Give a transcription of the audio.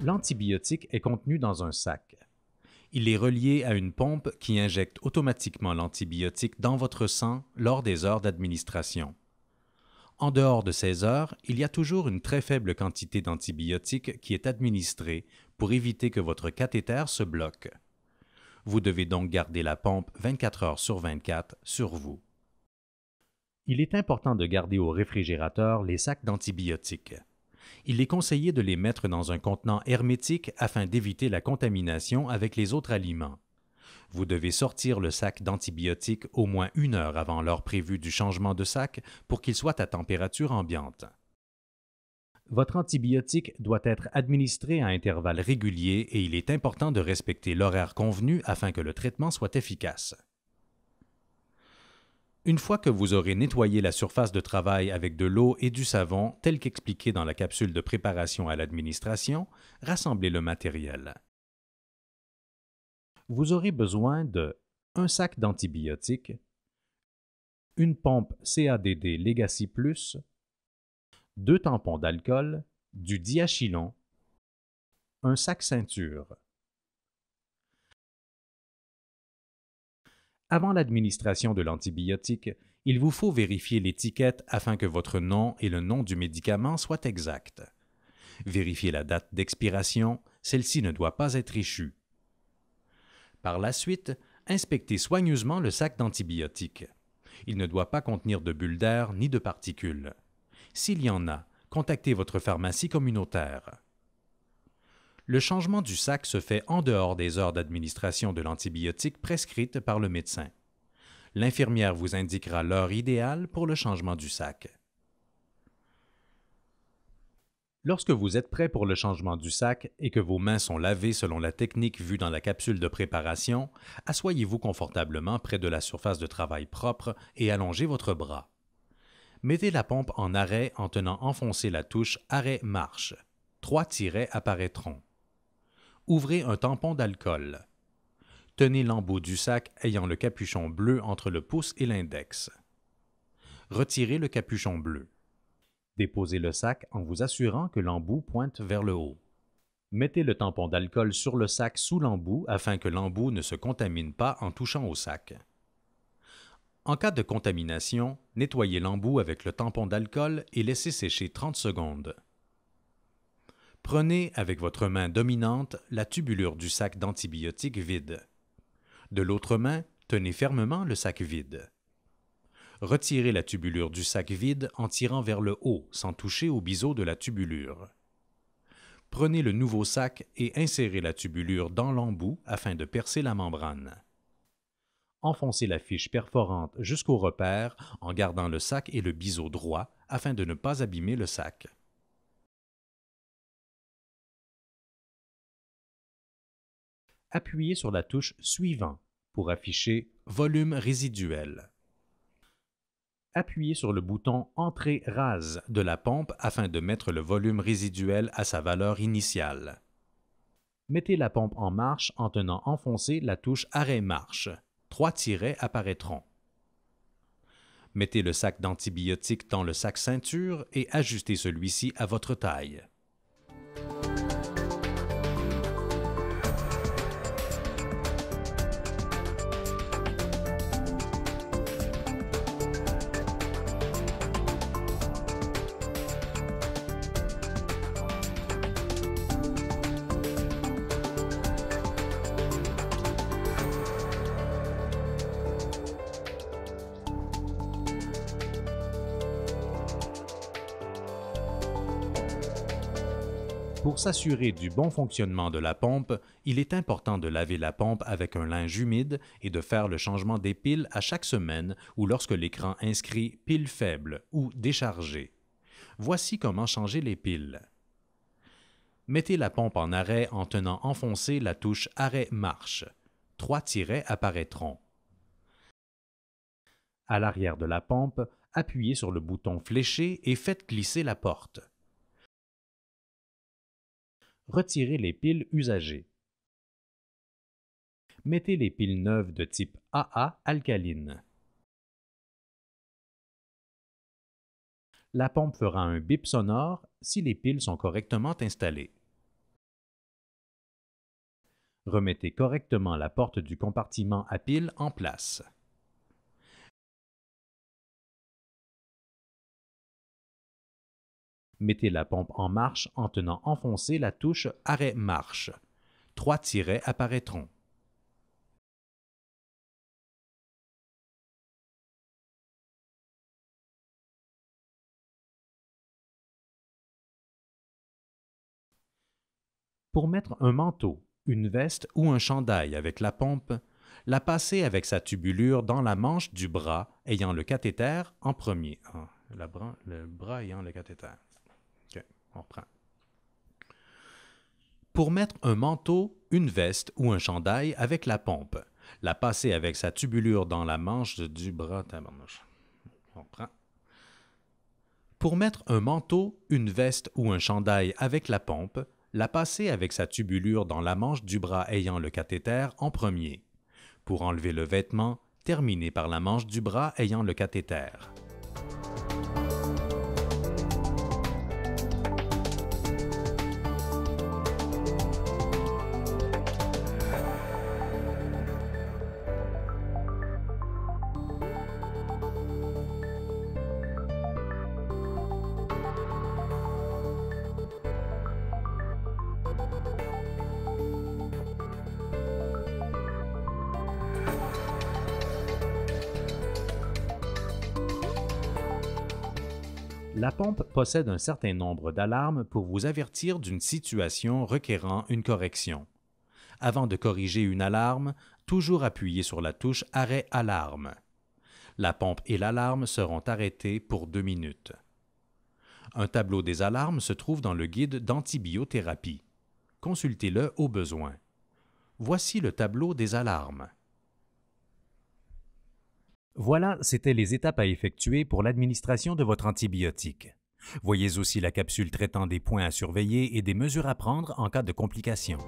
L'antibiotique est contenu dans un sac. Il est relié à une pompe qui injecte automatiquement l'antibiotique dans votre sang lors des heures d'administration. En dehors de ces heures, il y a toujours une très faible quantité d'antibiotique qui est administrée pour éviter que votre cathéter se bloque. Vous devez donc garder la pompe 24 heures sur 24 sur vous. Il est important de garder au réfrigérateur les sacs d'antibiotiques. Il est conseillé de les mettre dans un contenant hermétique afin d'éviter la contamination avec les autres aliments. Vous devez sortir le sac d'antibiotiques au moins une heure avant l'heure prévue du changement de sac pour qu'il soit à température ambiante. Votre antibiotique doit être administré à intervalles réguliers et il est important de respecter l'horaire convenu afin que le traitement soit efficace. Une fois que vous aurez nettoyé la surface de travail avec de l'eau et du savon, tel qu'expliqué dans la capsule de préparation à l'administration, rassemblez le matériel. Vous aurez besoin de un sac d'antibiotiques, une pompe CADD Legacy Plus, deux tampons d'alcool, du diachylon, un sac ceinture. Avant l'administration de l'antibiotique, il vous faut vérifier l'étiquette afin que votre nom et le nom du médicament soient exacts. Vérifiez la date d'expiration, celle-ci ne doit pas être échue. Par la suite, inspectez soigneusement le sac d'antibiotique. Il ne doit pas contenir de bulles d'air ni de particules. S'il y en a, contactez votre pharmacie communautaire. Le changement du sac se fait en dehors des heures d'administration de l'antibiotique prescrite par le médecin. L'infirmière vous indiquera l'heure idéale pour le changement du sac. Lorsque vous êtes prêt pour le changement du sac et que vos mains sont lavées selon la technique vue dans la capsule de préparation, asseyez-vous confortablement près de la surface de travail propre et allongez votre bras mettez la pompe en arrêt en tenant enfoncée la touche Arrêt marche. Trois tirets apparaîtront. Ouvrez un tampon d'alcool. Tenez l'embout du sac ayant le capuchon bleu entre le pouce et l'index. Retirez le capuchon bleu. Déposez le sac en vous assurant que l'embout pointe vers le haut. Mettez le tampon d'alcool sur le sac sous l'embout afin que l'embout ne se contamine pas en touchant au sac. En cas de contamination, nettoyez l'embout avec le tampon d'alcool et laissez sécher 30 secondes. Prenez avec votre main dominante la tubulure du sac d'antibiotiques vide. De l'autre main, tenez fermement le sac vide. Retirez la tubulure du sac vide en tirant vers le haut sans toucher au biseau de la tubulure. Prenez le nouveau sac et insérez la tubulure dans l'embout afin de percer la membrane enfoncer la fiche perforante jusqu'au repère en gardant le sac et le biseau droit afin de ne pas abîmer le sac. Appuyez sur la touche Suivant pour afficher Volume résiduel. Appuyez sur le bouton Entrée rase de la pompe afin de mettre le volume résiduel à sa valeur initiale. Mettez la pompe en marche en tenant enfoncée la touche Arrêt marche trois tirets apparaîtront. Mettez le sac d'antibiotiques dans le sac ceinture et ajustez celui-ci à votre taille. Pour s'assurer du bon fonctionnement de la pompe, il est important de laver la pompe avec un linge humide et de faire le changement des piles à chaque semaine ou lorsque l'écran inscrit pile faible ou déchargée. Voici comment changer les piles. Mettez la pompe en arrêt en tenant enfoncée la touche Arrêt marche. Trois tirets apparaîtront. À l'arrière de la pompe, appuyez sur le bouton fléché et faites glisser la porte retirez les piles usagées. Mettez les piles neuves de type AA alcaline. La pompe fera un bip sonore si les piles sont correctement installées. Remettez correctement la porte du compartiment à piles en place. Mettez la pompe en marche en tenant enfoncée la touche Arrêt marche. Trois tirets apparaîtront. Pour mettre un manteau, une veste ou un chandail avec la pompe, la passer avec sa tubulure dans la manche du bras ayant le cathéter en premier. Ah, le bras ayant le cathéter. On Pour mettre un manteau, une veste ou un chandail avec la pompe, la passer avec sa tubulure dans la manche du bras. On Pour mettre un manteau, une veste ou un chandail avec la pompe, la passer avec sa tubulure dans la manche du bras ayant le cathéter en premier. Pour enlever le vêtement, terminer par la manche du bras ayant le cathéter. La pompe possède un certain nombre d'alarmes pour vous avertir d'une situation requérant une correction. Avant de corriger une alarme, toujours appuyez sur la touche Arrêt alarme. La pompe et l'alarme seront arrêtées pour deux minutes. Un tableau des alarmes se trouve dans le guide d'antibiothérapie. Consultez-le au besoin. Voici le tableau des alarmes. Voilà, c'était les étapes à effectuer pour l'administration de votre antibiotique. Voyez aussi la capsule traitant des points à surveiller et des mesures à prendre en cas de complications.